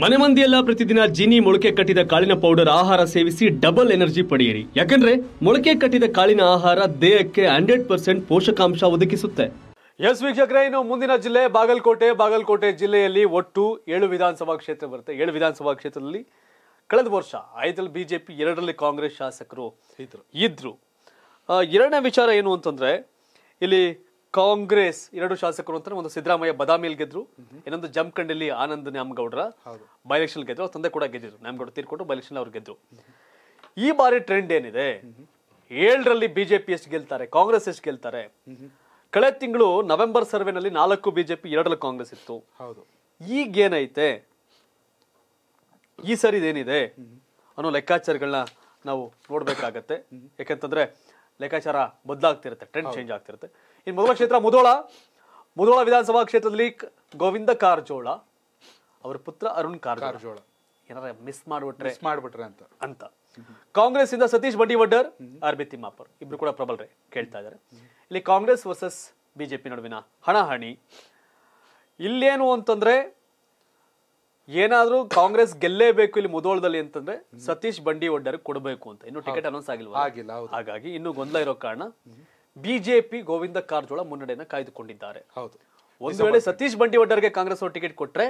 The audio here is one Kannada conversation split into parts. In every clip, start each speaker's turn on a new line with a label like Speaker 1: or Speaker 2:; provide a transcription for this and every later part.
Speaker 1: ಮನೆ ಮಂದಿಯೆಲ್ಲ ಪ್ರತಿದಿನ ಜಿನಿ ಮೊಳಕೆ ಕಟ್ಟಿದ ಕಾಳಿನ ಪೌಡರ್ ಆಹಾರ ಸೇವಿಸಿ ಡಬಲ್ ಎನರ್ಜಿ ಪಡೆಯಿರಿ ಯಾಕಂದ್ರೆ ಮೊಳಕೆ ಕಟ್ಟಿದ ಕಾಳಿನ ಆಹಾರ ದೇಹಕ್ಕೆ ಹಂಡ್ರೆಡ್ ಪರ್ಸೆಂಟ್ ಪೋಷಕಾಂಶ ಒದಗಿಸುತ್ತೆ ಎಸ್ ವೀಕ್ಷಕರೇ ಇನ್ನು ಮುಂದಿನ ಜಿಲ್ಲೆ ಬಾಗಲಕೋಟೆ ಬಾಗಲಕೋಟೆ ಜಿಲ್ಲೆಯಲ್ಲಿ ಒಟ್ಟು ಏಳು ವಿಧಾನಸಭಾ ಕ್ಷೇತ್ರ ಬರುತ್ತೆ ಏಳು ವಿಧಾನಸಭಾ ಕ್ಷೇತ್ರದಲ್ಲಿ ಕಳೆದ ವರ್ಷ ಐದರಲ್ಲಿ ಬಿಜೆಪಿ ಎರಡರಲ್ಲಿ ಕಾಂಗ್ರೆಸ್ ಶಾಸಕರು ಇದ್ರು ಎರಡನೇ ವಿಚಾರ ಏನು ಅಂತಂದ್ರೆ ಇಲ್ಲಿ ಕಾಂಗ್ರೆಸ್ ಎರಡು ಶಾಸಕರು ಅಂತ ಒಂದು ಸಿದ್ದರಾಮಯ್ಯ ಬದಾಮಿಯಲ್ಲಿ ಗೆದ್ರು ಇನ್ನೊಂದು ಜಮಖಂಡಲ್ಲಿ ಆನಂದ್ ನ್ಯಾಮಗೌಡರ ಎಲೆಕ್ಷನ್ ಗೆದ್ರು ತಂದೆ ಕೂಡ ಗೆದ್ದಿದ್ರು ನ್ಯಾಮಗೌಡ ತೀರ್ಕೊಂಡು ಬೈಲಕ್ಷನ್ ಅವ್ರು ಗೆದ್ರು ಈ ಬಾರಿ ಟ್ರೆಂಡ್ ಏನಿದೆ ಏಳರಲ್ಲಿ ಬಿಜೆಪಿ ಎಷ್ಟು ಗೆಲ್ತಾರೆ ಕಾಂಗ್ರೆಸ್ ಎಷ್ಟು ಗೆಲ್ತಾರೆ ಕಳೆದ ತಿಂಗಳು ನವೆಂಬರ್ ಸರ್ವೆನಲ್ಲಿ ನಾಲ್ಕು ಬಿಜೆಪಿ ಎರಡರಲ್ಲಿ ಕಾಂಗ್ರೆಸ್ ಇತ್ತು ಹೌದು ಈಗೇನೈತೆ ಈ ಇದೇನಿದೆ ಅನ್ನೋ ಲೆಕ್ಕಾಚಾರಗಳನ್ನ ನಾವು ನೋಡ್ಬೇಕಾಗತ್ತೆ ಯಾಕಂತಂದ್ರೆ ಲೆಕ್ಕಾಚಾರ ಬದಲಾಗ್ತಿರುತ್ತೆ ಟ್ರೆಂಡ್ ಚೇಂಜ್ ಆಗ್ತಿರುತ್ತೆ ಇನ್ನು ಮೊದಲ ಕ್ಷೇತ್ರ ಮುಧೋಳ ಮುಧೋಳ ವಿಧಾನಸಭಾ ಕ್ಷೇತ್ರದಲ್ಲಿ ಗೋವಿಂದ ಕಾರಜೋಳ ಅವರ ಪುತ್ರ ಅರುಣ್ ಕಾರಜೋಳ ಏನಾರ ಮಿಸ್ ಮಾಡ್ಬಿಟ್ರೆ ಮಾಡ್ಬಿಟ್ರೆ ಅಂತ ಅಂತ ಕಾಂಗ್ರೆಸ್ ಇಂದ ಸತೀಶ್ ಬಂಡಿವಡ್ಡರ್ ಆರ್ ಬಿ ತಿಮ್ಮಾಪುರ್ ಇಬ್ರು ಕೂಡ ಪ್ರಬಲರೇ ಕೇಳ್ತಾ ಇದಾರೆ ಇಲ್ಲಿ ಕಾಂಗ್ರೆಸ್ ವರ್ಸಸ್ ಬಿಜೆಪಿ ನಡುವಿನ ಹಣಾಹಣಿ ಇಲ್ಲೇನು ಅಂತಂದ್ರೆ ಏನಾದ್ರೂ ಕಾಂಗ್ರೆಸ್ ಗೆಲ್ಲೇಬೇಕು ಇಲ್ಲಿ ಮುದೋಳದಲ್ಲಿ ಅಂತಂದ್ರೆ ಸತೀಶ್ ಒಡ್ಡರ್ ಕೊಡಬೇಕು ಅಂತ ಇನ್ನು ಟಿಕೆಟ್ ಅನೌನ್ಸ್ ಆಗಿಲ್ಲ ಹಾಗಾಗಿ ಇನ್ನು ಗೊಂದಲ ಇರೋ ಕಾರಣ ಬಿಜೆಪಿ ಗೋವಿಂದ ಕಾರಜೋಳ ಮುನ್ನಡೆಯನ್ನ ಕಾಯ್ದುಕೊಂಡಿದ್ದಾರೆ ಹೌದು ಒಂದು ವೇಳೆ ಸತೀಶ್ ಬಂಡಿವಡ್ಡರ್ಗೆ ಕಾಂಗ್ರೆಸ್ ಅವ್ರು ಟಿಕೆಟ್ ಕೊಟ್ರೆ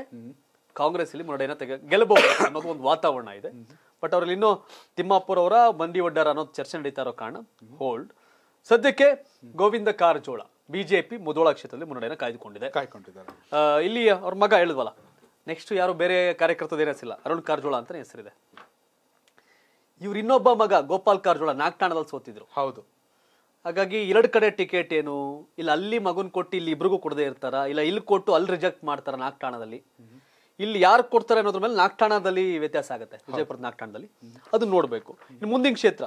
Speaker 1: ಕಾಂಗ್ರೆಸ್ ಇಲ್ಲಿ ಮುನ್ನಡೆಯನ್ನ ತೆಗೆ ಗೆಲ್ಲಬಹುದು ಅನ್ನೋದು ಒಂದು ವಾತಾವರಣ ಇದೆ ಬಟ್ ಅವ್ರಲ್ಲಿ ಇನ್ನೂ ತಿಮ್ಮಾಪುರವರ ಬಂಡಿವಡ್ಡರ್ ಅನ್ನೋದು ಚರ್ಚೆ ನಡೀತಾ ಇರೋ ಕಾರಣ ಹೋಲ್ಡ್ ಸದ್ಯಕ್ಕೆ ಗೋವಿಂದ ಕಾರಜೋಳ ಬಿಜೆಪಿ ಮುದೋಳ ಕ್ಷೇತ್ರದಲ್ಲಿ ಮುನ್ನಡೆಯನ್ನ ಕಾಯ್ದುಕೊಂಡಿದೆ ಕಾಯ್ಕೊಂಡಿದ್ದಾರೆ ಇಲ್ಲಿ ಅವ್ರ ಮಗ ಹೇಳಿದ್ವಲ್ಲ ನೆಕ್ಸ್ಟ್ ಯಾರು ಬೇರೆ ಕಾರ್ಯಕರ್ತದ ಹೆಸರಿಲ್ಲ ಅರುಣ್ ಕಾರಜೋಳ ಅಂತ ಹೆಸರಿದೆ ಇವ್ರು ಇನ್ನೊಬ್ಬ ಮಗ ಗೋಪಾಲ್ ಕಾರಜೋಳ ನಾಗ್ತಾಣದಲ್ಲಿ ಸೋತಿದ್ರು ಹೌದು ಹಾಗಾಗಿ ಎರಡು ಕಡೆ ಟಿಕೆಟ್ ಏನು ಇಲ್ಲ ಅಲ್ಲಿ ಮಗನ್ ಕೊಟ್ಟು ಇಲ್ಲಿ ಇಬ್ರಿಗೂ ಕೊಡದೆ ಇರ್ತಾರ ಇಲ್ಲ ಇಲ್ಲಿ ಕೊಟ್ಟು ಅಲ್ಲಿ ರಿಜೆಕ್ಟ್ ಮಾಡ್ತಾರ ನಾಗ್ಠಾಣದಲ್ಲಿ ಇಲ್ಲಿ ಯಾರು ಕೊಡ್ತಾರೆ ಅನ್ನೋದ್ರ ಮೇಲೆ ನಾಗ್ಠಾಣದಲ್ಲಿ ವ್ಯತ್ಯಾಸ ಆಗುತ್ತೆ ವಿಜಯಪುರ ನಾಗ್ತಾಣದಲ್ಲಿ ಅದನ್ನ ನೋಡಬೇಕು ಇನ್ನು ಮುಂದಿನ ಕ್ಷೇತ್ರ